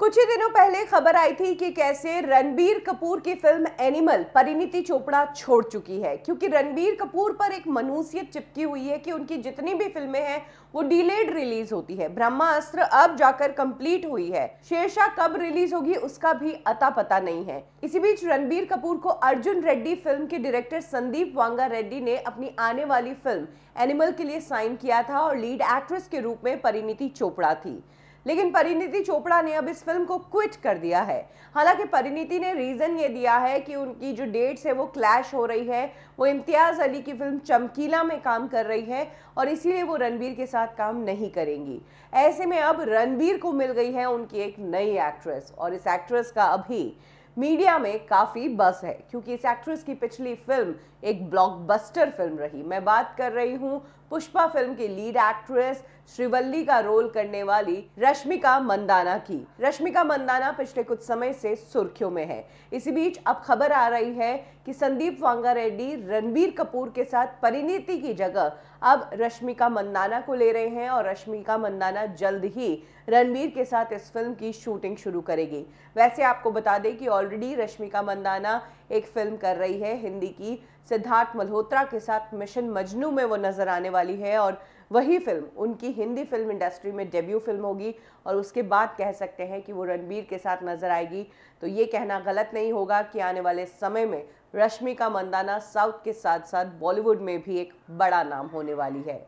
कुछ ही दिनों पहले खबर आई थी कि कैसे रणबीर कपूर की फिल्म एनिमल परिणीति चोपड़ा छोड़ चुकी है क्योंकि रणबीर कपूर पर एक मनुष्यत चिपकी हुई है कि उनकी जितनी भी फिल्में हैं वो डिलेड रिलीज होती है ब्रह्मास्त्र अब जाकर कंप्लीट हुई है शेरशाह कब रिलीज होगी उसका भी अता पता नहीं है इसी बीच रणबीर कपूर को अर्जुन रेड्डी फिल्म के डायरेक्टर संदीप वांगा रेड्डी ने अपनी आने वाली फिल्म एनिमल के लिए साइन किया था और लीड एक्ट्रेस के रूप में परिणीति चोपड़ा थी लेकिन परिणीति चोपड़ा ने अब इस फिल्म को क्विट कर दिया है हालांकि परिणीति ने रीज़न ये दिया है कि उनकी जो डेट्स है वो क्लैश हो रही है वो इम्तियाज़ अली की फिल्म चमकीला में काम कर रही है और इसीलिए वो रणबीर के साथ काम नहीं करेंगी ऐसे में अब रणबीर को मिल गई है उनकी एक नई एक्ट्रेस और इस एक्ट्रेस का अभी मीडिया में काफ़ी बस है क्योंकि इस एक्ट्रेस की पिछली फिल्म एक ब्लॉकबस्टर फिल्म रही मैं बात कर रही हूँ पुष्पा फिल्म की लीड एक्ट्रेस श्रीवल्ली का रोल करने वाली रश्मिका मंदाना की रश्मिका मंदाना पिछले कुछ समय से सुर्खियों में है इसी बीच अब खबर आ रही है कि संदीप वांगा रेड्डी रणबीर कपूर के साथ परिणीति की जगह अब रश्मिका मंदाना को ले रहे हैं और रश्मिका मंदाना जल्द ही रणबीर के साथ इस फिल्म की शूटिंग शुरू करेगी वैसे आपको बता दें कि ऑलरेडी रश्मिका मंदाना एक फिल्म कर रही है हिंदी की सिद्धार्थ मल्होत्रा के साथ मिशन मजनू में वो नज़र आने वाली है और वही फिल्म उनकी हिंदी फिल्म इंडस्ट्री में डेब्यू फिल्म होगी और उसके बाद कह सकते हैं कि वो रणबीर के साथ नज़र आएगी तो ये कहना गलत नहीं होगा कि आने वाले समय में रश्मि का मंदाना साउथ के साथ साथ बॉलीवुड में भी एक बड़ा नाम होने वाली है